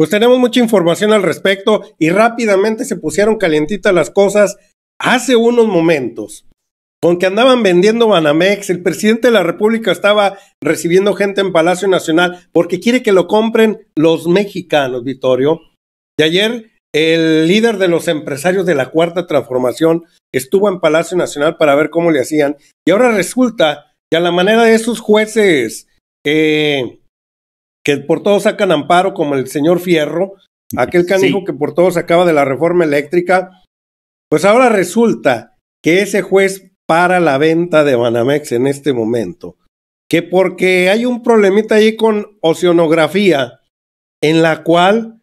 pues tenemos mucha información al respecto y rápidamente se pusieron calientitas las cosas hace unos momentos. Con que andaban vendiendo Banamex, el presidente de la República estaba recibiendo gente en Palacio Nacional porque quiere que lo compren los mexicanos, Vittorio. Y ayer el líder de los empresarios de la Cuarta Transformación estuvo en Palacio Nacional para ver cómo le hacían. Y ahora resulta que a la manera de esos jueces eh, que por todos sacan amparo, como el señor Fierro, aquel canijo que por todo acaba de la reforma eléctrica. Pues ahora resulta que ese juez para la venta de Banamex en este momento, que porque hay un problemita ahí con oceanografía, en la cual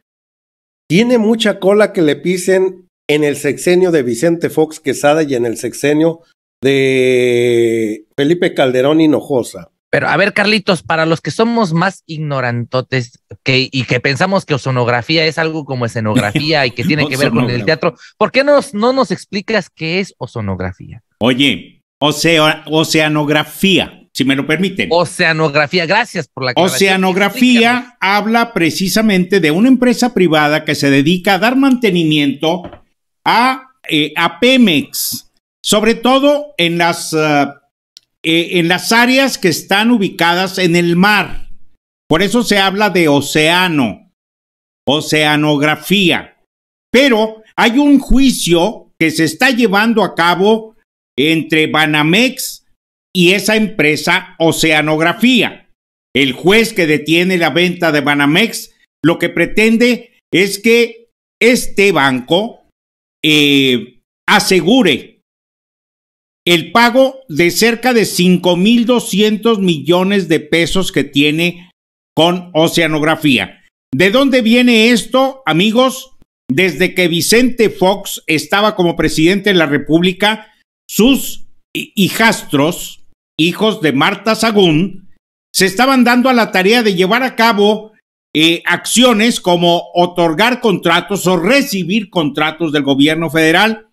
tiene mucha cola que le pisen en el sexenio de Vicente Fox Quesada y en el sexenio de Felipe Calderón Hinojosa. Pero a ver, Carlitos, para los que somos más ignorantotes y que pensamos que osonografía es algo como escenografía y que tiene que ver con el teatro, ¿por qué no nos explicas qué es osonografía? Oye, oceanografía, si me lo permiten. Oceanografía, gracias por la Oceanografía habla precisamente de una empresa privada que se dedica a dar mantenimiento a, eh, Pemex, sobre todo en las... Eh, eh, en las áreas que están ubicadas en el mar. Por eso se habla de océano, oceanografía. Pero hay un juicio que se está llevando a cabo entre Banamex y esa empresa Oceanografía. El juez que detiene la venta de Banamex lo que pretende es que este banco eh, asegure el pago de cerca de 5.200 millones de pesos que tiene con Oceanografía. ¿De dónde viene esto, amigos? Desde que Vicente Fox estaba como presidente de la República, sus hijastros, hijos de Marta Sagún, se estaban dando a la tarea de llevar a cabo eh, acciones como otorgar contratos o recibir contratos del gobierno federal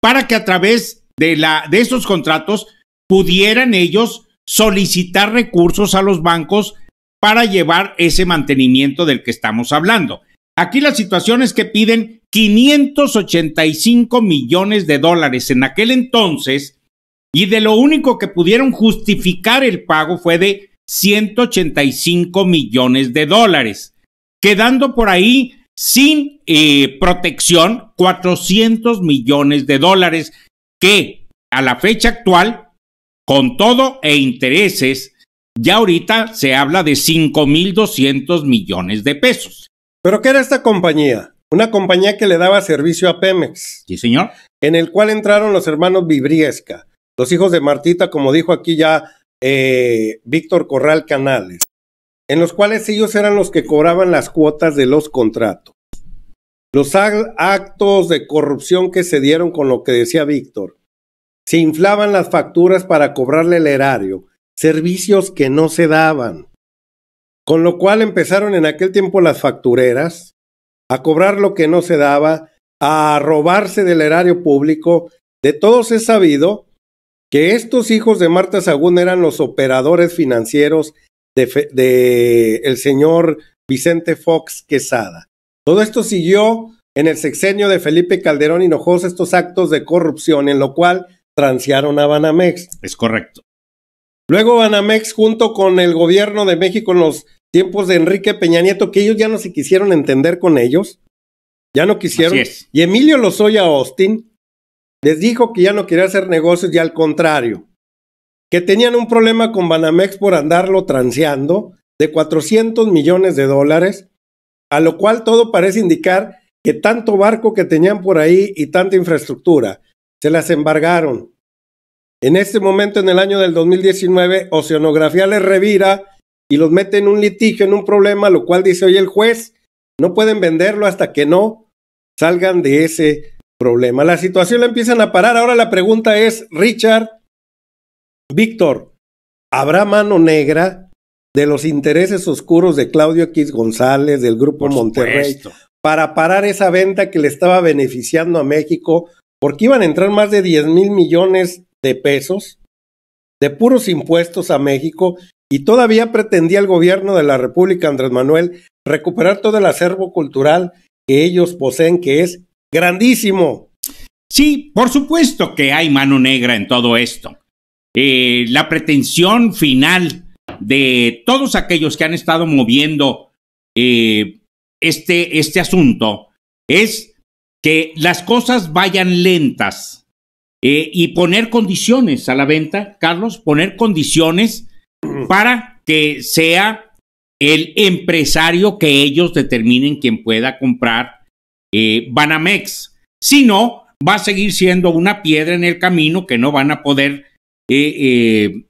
para que a través de, la, estos contratos, pudieran ellos solicitar recursos a los bancos para llevar ese mantenimiento del que estamos hablando. Aquí la situación es que piden 585 millones de dólares en aquel entonces y de lo único que pudieron justificar el pago fue de 185 millones de dólares, quedando por ahí sin eh, protección 400 millones de dólares que a la fecha actual, con todo e intereses, ya ahorita se habla de 5.200 millones de pesos. ¿Pero qué era esta compañía? Una compañía que le daba servicio a Pemex. Sí, señor. En el cual entraron los hermanos Vibriesca, los hijos de Martita, como dijo aquí ya eh, Víctor Corral Canales, en los cuales ellos eran los que cobraban las cuotas de los contratos. Los actos de corrupción que se dieron con lo que decía Víctor. Se inflaban las facturas para cobrarle el erario, servicios que no se daban. Con lo cual empezaron en aquel tiempo las factureras a cobrar lo que no se daba, a robarse del erario público. De todos es sabido que estos hijos de Marta Sagún eran los operadores financieros de, el señor Vicente Fox Quesada. Todo esto siguió en el sexenio de Felipe Calderón Hinojosa estos actos de corrupción, en lo cual transearon a Banamex. Es correcto. Luego Banamex junto con el gobierno de México en los tiempos de Enrique Peña Nieto, que ellos ya no se quisieron entender con ellos, ya no quisieron. Y Emilio Lozoya Austin les dijo que ya no quería hacer negocios y al contrario, que tenían un problema con Banamex por andarlo transeando de 400 millones de dólares a lo cual todo parece indicar que tanto barco que tenían por ahí y tanta infraestructura, se las embargaron. En este momento, en el año del 2019, Oceanografía les revira y los mete en un litigio, en un problema, lo cual dice, hoy el juez, no pueden venderlo hasta que no salgan de ese problema. La situación la empiezan a parar. Ahora la pregunta es, Richard, Víctor, ¿habrá mano negra? de los intereses oscuros de Claudio X González, del Grupo Monterrey, para parar esa venta que le estaba beneficiando a México, porque iban a entrar más de 10 mil millones de pesos de puros impuestos a México y todavía pretendía el gobierno de la República, Andrés Manuel, recuperar todo el acervo cultural que ellos poseen, que es grandísimo. Sí, por supuesto que hay mano negra en todo esto. Eh, la pretensión final de todos aquellos que han estado moviendo eh, este, este asunto es que las cosas vayan lentas eh, y poner condiciones a la venta, Carlos, poner condiciones para que sea el empresario que ellos determinen quien pueda comprar eh, Banamex. Si no, va a seguir siendo una piedra en el camino que no van a poder eh, eh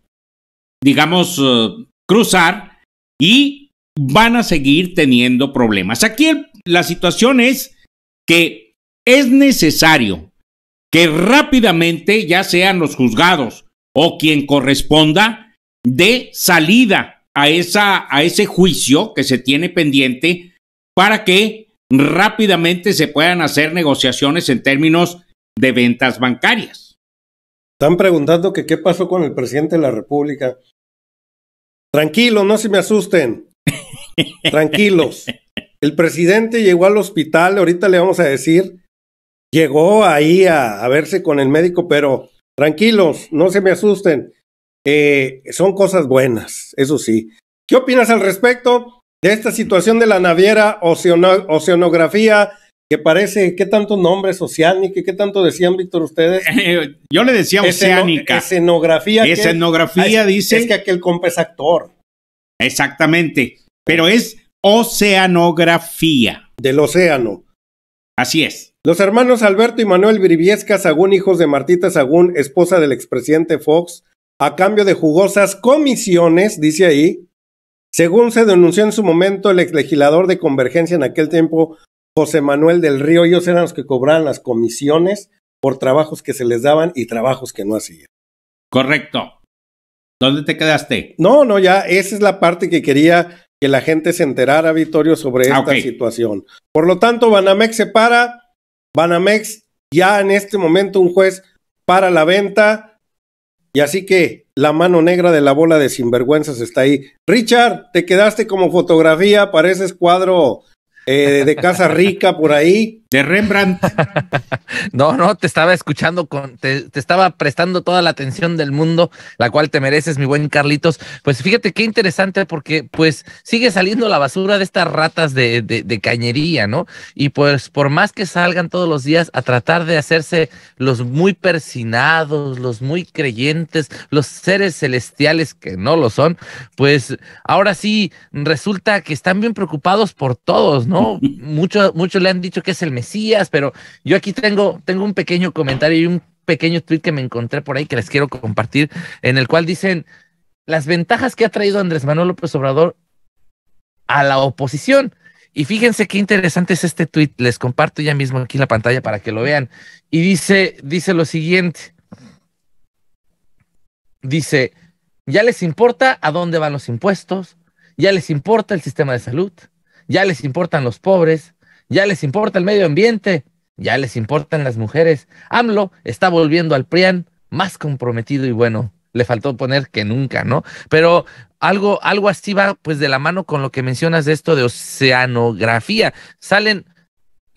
digamos, eh, cruzar y van a seguir teniendo problemas. Aquí la situación es que es necesario que rápidamente ya sean los juzgados o quien corresponda de salida a, esa, a ese juicio que se tiene pendiente para que rápidamente se puedan hacer negociaciones en términos de ventas bancarias. Están preguntando que qué pasó con el presidente de la República. Tranquilo, no se me asusten. Tranquilos. El presidente llegó al hospital, ahorita le vamos a decir, llegó ahí a, verse con el médico, pero tranquilos, no se me asusten. Eh, son cosas buenas, eso sí. ¿Qué opinas al respecto de esta situación de la naviera oceanografía que parece, ¿qué tanto nombres? Oceánica, ¿qué tanto decían, Víctor, ustedes? yo le decía oceánica. escenografía. Escenografía, dice. Es que aquel compa es actor. Exactamente, pero es oceanografía. Del océano. Así es. Los hermanos Alberto y Manuel Briviesca Sagún, hijos de Martita Sagún, esposa del expresidente Fox, a cambio de jugosas comisiones, dice ahí, según se denunció en su momento, el ex legislador de Convergencia en aquel tiempo, José Manuel del Río, ellos eran los que cobraban las comisiones por trabajos que se les daban y trabajos que no hacían. Correcto. ¿Dónde te quedaste? No, no, ya, esa es la parte que quería que la gente se enterara, Vitorio, sobre ah, esta situación. Por lo tanto, Banamex se para, Banamex ya en este momento un juez para la venta, y así que la mano negra de la bola de sinvergüenzas está ahí. Richard, te quedaste como fotografía, ese cuadro eh, de Casa Rica por ahí de Rembrandt. no, no, te estaba escuchando, con, te, estaba prestando toda la atención del mundo, la cual te mereces, mi buen Carlitos. Pues fíjate qué interesante porque pues sigue saliendo la basura de estas ratas de, de, cañería, ¿no? Y pues por más que salgan todos los días a tratar de hacerse los muy persinados, los muy creyentes, los seres celestiales que no lo son, pues ahora sí resulta que están bien preocupados por todos, ¿no? Muchos le han dicho que es el Mesías, pero yo aquí tengo, tengo un pequeño comentario y un pequeño tweet que me encontré por ahí que les quiero compartir, en el cual dicen las ventajas que ha traído Andrés Manuel López Obrador a la oposición. Y fíjense qué interesante es este tweet. Les comparto ya mismo aquí en la pantalla para que lo vean. Y dice, dice lo siguiente. Dice, ya les importa a dónde van los impuestos, ya les importa el sistema de salud, ya les importan los pobres, ya les importa el medio ambiente, ya les importan las mujeres. AMLO está volviendo al PRIAN más comprometido y bueno. Le faltó poner que nunca, ¿no? Pero algo, algo así va pues de la mano con lo que mencionas de esto de oceanografía. Salen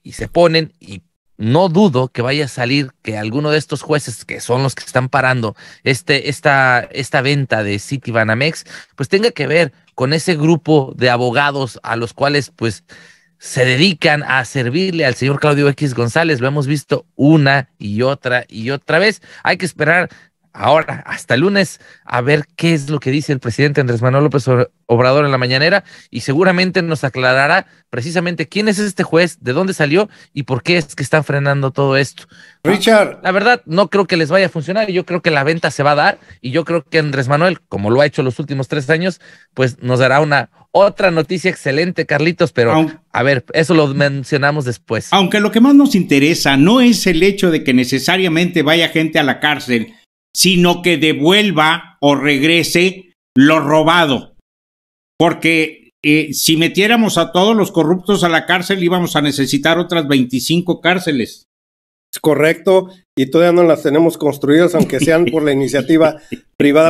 y se ponen y no dudo que vaya a salir que alguno de estos jueces que son los que están parando este, esta, esta venta de City Banamex, pues tenga que ver con ese grupo de abogados a los cuales pues se dedican a servirle al señor Claudio X González. Lo hemos visto una y otra y otra vez. Hay que esperar ahora hasta el lunes a ver qué es lo que dice el presidente Andrés Manuel López Obrador en la mañanera y seguramente nos aclarará precisamente quién es este juez, de dónde salió y por qué es que están frenando todo esto. Richard. La verdad, no creo que les vaya a funcionar y yo creo que la venta se va a dar y yo creo que Andrés Manuel, como lo ha hecho los últimos tres años, pues nos dará una otra noticia excelente, Carlitos, pero a ver, eso lo mencionamos después. Aunque lo que más nos interesa no es el hecho de que necesariamente vaya gente a la cárcel, sino que devuelva o regrese lo robado. Porque eh, si metiéramos a todos los corruptos a la cárcel, íbamos a necesitar otras 25 cárceles. Es correcto, y todavía no las tenemos construidas, aunque sean por la iniciativa privada.